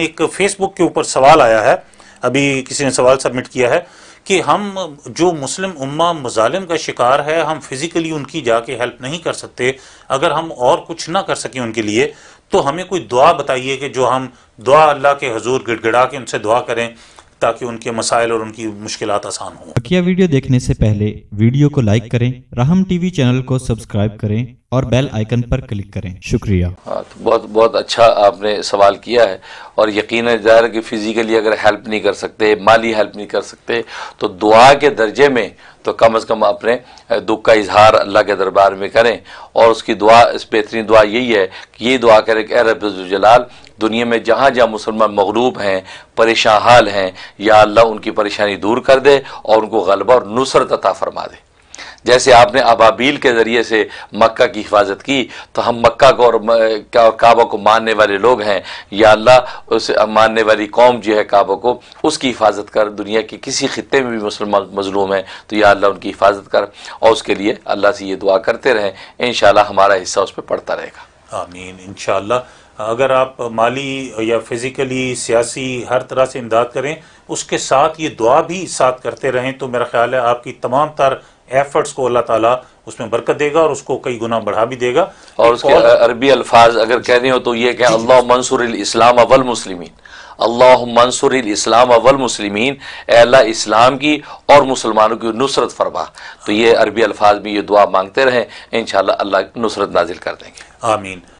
एक फेसबुक के ऊपर सवाल आया है अभी किसी ने सवाल सबमिट किया है कि हम जो मुस्लिम उम्मा मुजालिम का शिकार है हम फिज़िकली उनकी जाके हेल्प नहीं कर सकते अगर हम और कुछ ना कर सकें उनके लिए तो हमें कोई दुआ बताइए कि जो हम दुआ अल्लाह के हजूर गिड़गिड़ा के उनसे दुआ करें ताकि उनके मसाइल और उनकी मुश्किल आसान हों वीडियो देखने से पहले वीडियो को लाइक करें राहम टीवी चैनल को सब्सक्राइब करें और बेल आइकन पर क्लिक करें शुक्रिया हाँ तो बहुत बहुत अच्छा आपने सवाल किया है और यकीन ज़ाहिर कि फिज़िकली अगर हेल्प नहीं कर सकते माली हेल्प नहीं कर सकते तो दुआ के दर्जे में तो कम अज़ कम अपने दुख का इजहार अल्लाह के दरबार में करें और उसकी दुआ इस बेहतरीन दुआ यही है कि ये दुआ करें कि रबाल दुनिया में जहाँ जहाँ मुसलमान मगलूब हैं परेशान हाल हैं या अल्लाह उनकी परेशानी दूर कर दे और उनको गलबा और नुसरत अता फरमा दे जैसे आपने अबाबील के ज़रिए से मक्का की हिफाजत की तो हम मक्का को और काबा को मानने वाले लोग हैं या अल्लाह उस मानने वाली कौम जो है काबा को उसकी हिफाजत कर दुनिया के किसी खत्े में भी मुसलमान मजलूम है तो या अल्लाह उनकी हिफाजत कर और उसके लिए अल्लाह से ये दुआ करते रहें इन हमारा हिस्सा उस पर पड़ता रहेगा आमीन इन अगर आप माली या फिज़िकली सियासी हर तरह से इमदाद करें उसके साथ ये दुआ भी साथ करते रहें तो मेरा ख्याल है आपकी तमाम तर एफर्ट्स को अल्लाह ताला उसमें बरकत देगा और उसको कई गुना बढ़ा भी देगा और उसके और... अरबी अल्फाज अगर कहने हो तो ये क्या अल्लाह मंसूर इस्लाम अवल मुस्लिमीन अल्लाह मंसूर इस्लाम अवल मुसलमिन अल्लाह इस्लाम की और मुसलमानों की नुसरत फरमा तो ये अरबी अल्फाज भी ये दुआ मांगते रहें इन अल्लाह नुसरत नाजिल कर देंगे आमीन